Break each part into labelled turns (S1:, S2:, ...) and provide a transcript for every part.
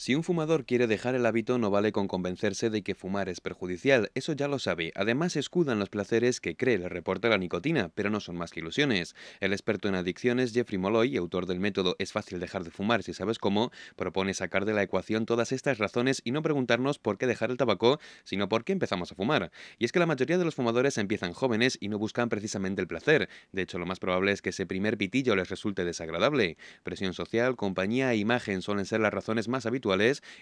S1: Si un fumador quiere dejar el hábito, no vale con convencerse de que fumar es perjudicial, eso ya lo sabe. Además, escudan los placeres que cree le reporta la nicotina, pero no son más que ilusiones. El experto en adicciones Jeffrey Molloy, autor del método Es fácil dejar de fumar si sabes cómo, propone sacar de la ecuación todas estas razones y no preguntarnos por qué dejar el tabaco, sino por qué empezamos a fumar. Y es que la mayoría de los fumadores empiezan jóvenes y no buscan precisamente el placer. De hecho, lo más probable es que ese primer pitillo les resulte desagradable. Presión social, compañía e imagen suelen ser las razones más habituales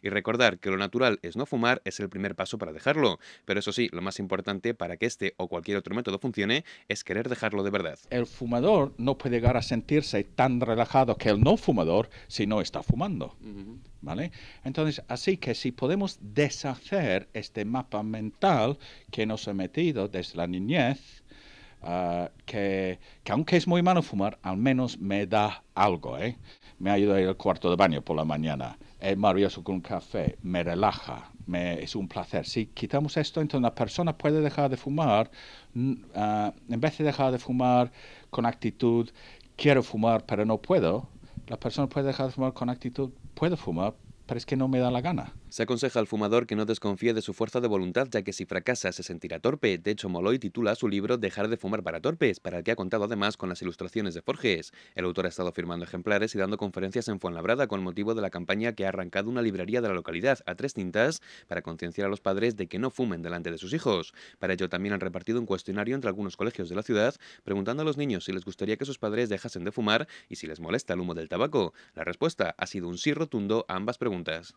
S1: y recordar que lo natural es no fumar es el primer paso para dejarlo. Pero eso sí, lo más importante para que este o cualquier otro método funcione es querer dejarlo de verdad.
S2: El fumador no puede llegar a sentirse tan relajado que el no fumador si no está fumando. ¿Vale? Entonces, así que si podemos deshacer este mapa mental que nos ha metido desde la niñez, Ah, que, aunque es muy malo fumar, al menos me da algo, ¿eh? Me ayuda a ir al cuarto de baño por la mañana. Es maravilloso con un café, me relaja, me, es un placer. Si quitamos esto, entonces la persona puede dejar de fumar, ah, en vez de dejar de fumar con actitud, quiero fumar pero no puedo, la persona puede dejar de fumar con actitud, puedo fumar, pero es que no me da la gana.
S1: Se aconseja al fumador que no desconfíe de su fuerza de voluntad, ya que si fracasa se sentirá torpe. De hecho, Molloy titula su libro Dejar de fumar para torpes, para el que ha contado además con las ilustraciones de Forges. El autor ha estado firmando ejemplares y dando conferencias en Fuenlabrada con motivo de la campaña que ha arrancado una librería de la localidad a tres tintas para concienciar a los padres de que no fumen delante de sus hijos. Para ello también han repartido un cuestionario entre algunos colegios de la ciudad preguntando a los niños si les gustaría que sus padres dejasen de fumar y si les molesta el humo del tabaco. La respuesta ha sido un sí rotundo a ambas
S2: preguntas.